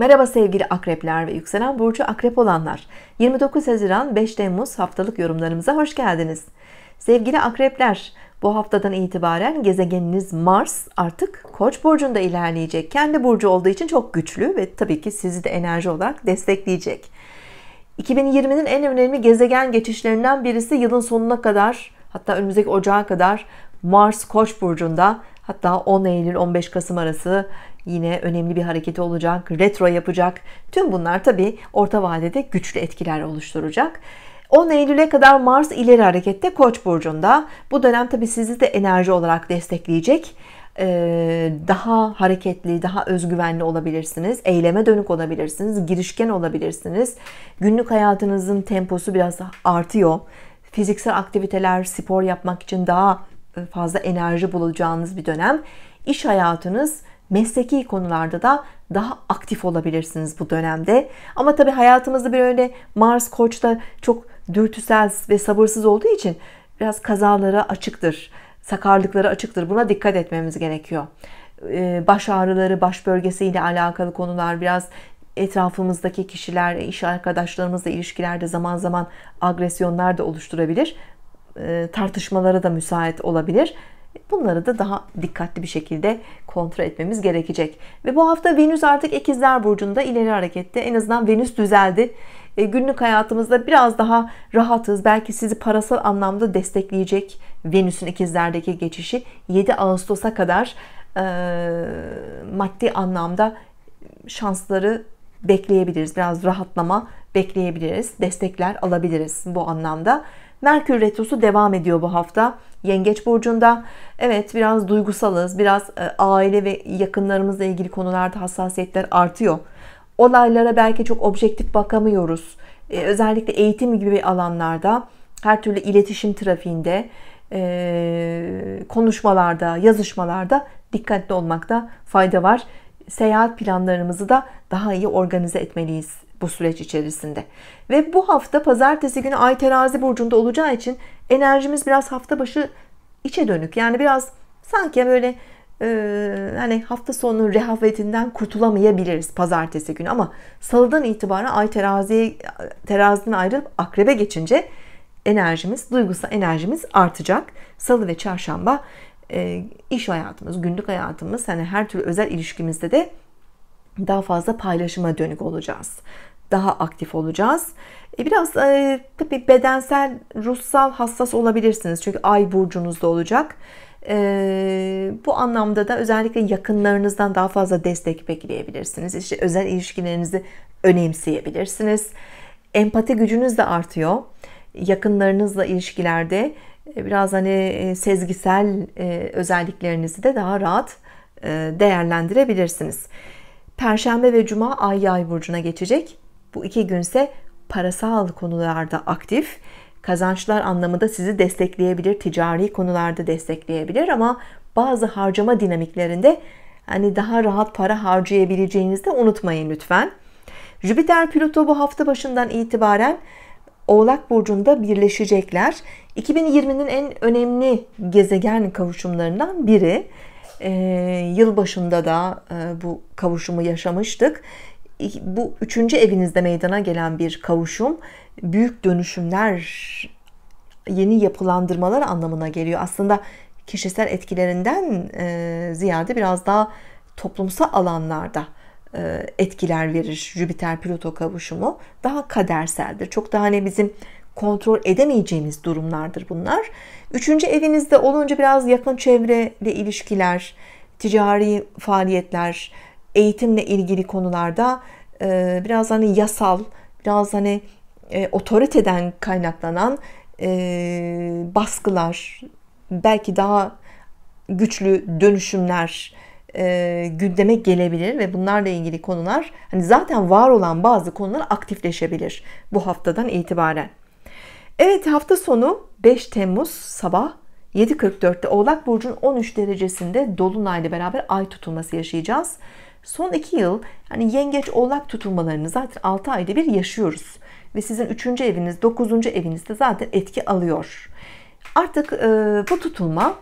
Merhaba sevgili akrepler ve yükselen burcu akrep olanlar. 29 Haziran 5 Temmuz haftalık yorumlarımıza hoş geldiniz. Sevgili akrepler, bu haftadan itibaren gezegeniniz Mars artık Koç burcunda ilerleyecek. Kendi burcu olduğu için çok güçlü ve tabii ki sizi de enerji olarak destekleyecek. 2020'nin en önemli gezegen geçişlerinden birisi yılın sonuna kadar hatta önümüzdeki ocağa kadar Mars Koç burcunda Hatta 10 Eylül 15 Kasım arası yine önemli bir hareketi olacak. Retro yapacak. Tüm bunlar tabii orta vadede güçlü etkiler oluşturacak. 10 Eylül'e kadar Mars ileri harekette Koç burcunda. Bu dönem tabii sizi de enerji olarak destekleyecek ee, daha hareketli, daha özgüvenli olabilirsiniz. Eyleme dönük olabilirsiniz, girişken olabilirsiniz. Günlük hayatınızın temposu biraz artıyor. Fiziksel aktiviteler, spor yapmak için daha fazla enerji bulacağınız bir dönem. İş hayatınız, mesleki konularda da daha aktif olabilirsiniz bu dönemde. Ama tabii hayatımızda bir öyle Mars Koç'ta çok dürtüsel ve sabırsız olduğu için biraz kazalara açıktır. Sakarlıklara açıktır. Buna dikkat etmemiz gerekiyor. Ee, baş ağrıları, baş bölgesiyle alakalı konular biraz etrafımızdaki kişiler, iş arkadaşlarımızla ilişkilerde zaman zaman agresyonlar da oluşturabilir. E, tartışmalara da müsait olabilir. Bunları da daha dikkatli bir şekilde kontrol etmemiz gerekecek. Ve bu hafta Venüs artık ikizler burcunda ileri harekette. En azından Venüs düzeldi. E, günlük hayatımızda biraz daha rahatız. Belki sizi parasal anlamda destekleyecek Venüs'ün ikizlerdeki geçişi 7 Ağustos'a kadar e, maddi anlamda şansları bekleyebiliriz. Biraz rahatlama bekleyebiliriz. Destekler alabiliriz bu anlamda. Merkür retrosu devam ediyor bu hafta. Yengeç burcunda evet biraz duygusalız. Biraz e, aile ve yakınlarımızla ilgili konularda hassasiyetler artıyor. Olaylara belki çok objektif bakamıyoruz. E, özellikle eğitim gibi alanlarda, her türlü iletişim trafiğinde, e, konuşmalarda, yazışmalarda dikkatli olmakta fayda var seyahat planlarımızı da daha iyi organize etmeliyiz bu süreç içerisinde. Ve bu hafta pazartesi günü Ay terazi burcunda olacağı için enerjimiz biraz hafta başı içe dönük. Yani biraz sanki böyle e, hani hafta sonu rehavetinden kurtulamayabiliriz pazartesi günü ama salıdan itibaren ay teraziye teraziden ayrılıp akrebe geçince enerjimiz, duygusal enerjimiz artacak. Salı ve çarşamba e, iş hayatımız, günlük hayatımız, hani her türlü özel ilişkimizde de daha fazla paylaşıma dönük olacağız. Daha aktif olacağız. E, biraz e, tabii bedensel, ruhsal hassas olabilirsiniz. Çünkü ay burcunuzda olacak. E, bu anlamda da özellikle yakınlarınızdan daha fazla destek bekleyebilirsiniz. İşte özel ilişkilerinizi önemseyebilirsiniz. Empati gücünüz de artıyor. Yakınlarınızla ilişkilerde e, biraz hani e, sezgisel e, özelliklerinizi de daha rahat değerlendirebilirsiniz. Perşembe ve Cuma Ay Yay burcuna geçecek. Bu iki günse parasal konularda aktif. Kazançlar anlamında sizi destekleyebilir, ticari konularda destekleyebilir ama bazı harcama dinamiklerinde hani daha rahat para harcayabileceğinizi de unutmayın lütfen. Jüpiter Plüto bu hafta başından itibaren Oğlak Burcu'nda birleşecekler. 2020'nin en önemli gezegen kavuşumlarından biri. E, yılbaşında da e, bu kavuşumu yaşamıştık. Bu üçüncü evinizde meydana gelen bir kavuşum büyük dönüşümler, yeni yapılandırmalar anlamına geliyor. Aslında kişisel etkilerinden e, ziyade biraz daha toplumsal alanlarda e, etkiler verir Jüpiter Plüto kavuşumu daha kaderseldir. Çok daha hani bizim kontrol edemeyeceğimiz durumlardır bunlar. Üçüncü evinizde olunca biraz yakın çevreyle ilişkiler, ticari faaliyetler, eğitimle ilgili konularda e, biraz hani yasal, biraz hani e, otoriteden kaynaklanan baskılar, belki daha güçlü dönüşümler, e, gündeme gelebilir ve bunlarla ilgili konular hani zaten var olan bazı konular aktifleşebilir bu haftadan itibaren. Evet hafta sonu 5 Temmuz sabah 7.44'te Oğlak Burcu'nun 13 derecesinde Dolunay'la beraber ay tutulması yaşayacağız. Son 2 yıl hani yengeç oğlak tutulmalarını zaten 6 ayda bir yaşıyoruz. Ve sizin 3. eviniz 9. evinizde zaten etki alıyor. Artık e, bu tutulma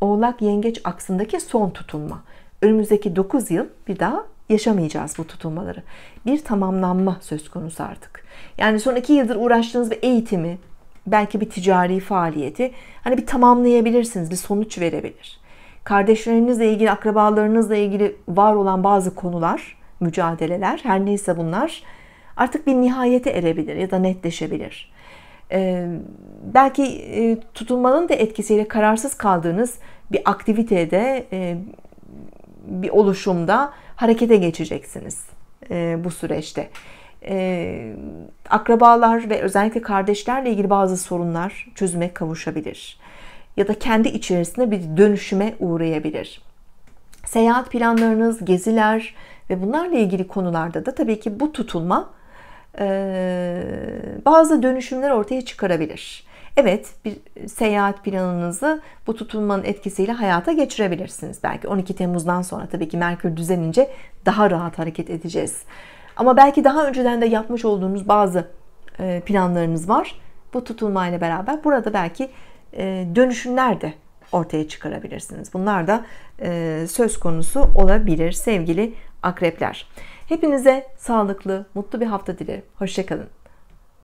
oğlak yengeç aksındaki son tutulma önümüzdeki 9 yıl bir daha yaşamayacağız bu tutulmaları. Bir tamamlanma söz konusu artık. Yani son 2 yıldır uğraştığınız bir eğitimi, belki bir ticari faaliyeti hani bir tamamlayabilirsiniz, bir sonuç verebilir. Kardeşlerinizle ilgili, akrabalarınızla ilgili var olan bazı konular, mücadeleler, her neyse bunlar artık bir nihayete erebilir ya da netleşebilir. Ee, belki e, tutulmanın da etkisiyle kararsız kaldığınız bir aktivitede e, bir oluşumda harekete geçeceksiniz e, bu süreçte. E, akrabalar ve özellikle kardeşlerle ilgili bazı sorunlar çözüme kavuşabilir. Ya da kendi içerisinde bir dönüşüme uğrayabilir. Seyahat planlarınız, geziler ve bunlarla ilgili konularda da tabii ki bu tutulma e, bazı dönüşümler ortaya çıkarabilir. Evet bir e, seyahat planınızı bu tutulmanın etkisiyle hayata geçirebilirsiniz. Belki 12 Temmuz'dan sonra tabii ki Merkür düzenince daha rahat hareket edeceğiz. Ama belki daha önceden de yapmış olduğunuz bazı e, planlarınız var. Bu tutulmayla beraber burada belki e, dönüşümler de ortaya çıkarabilirsiniz. Bunlar da söz konusu olabilir sevgili akrepler. Hepinize sağlıklı, mutlu bir hafta dilerim. Hoşçakalın.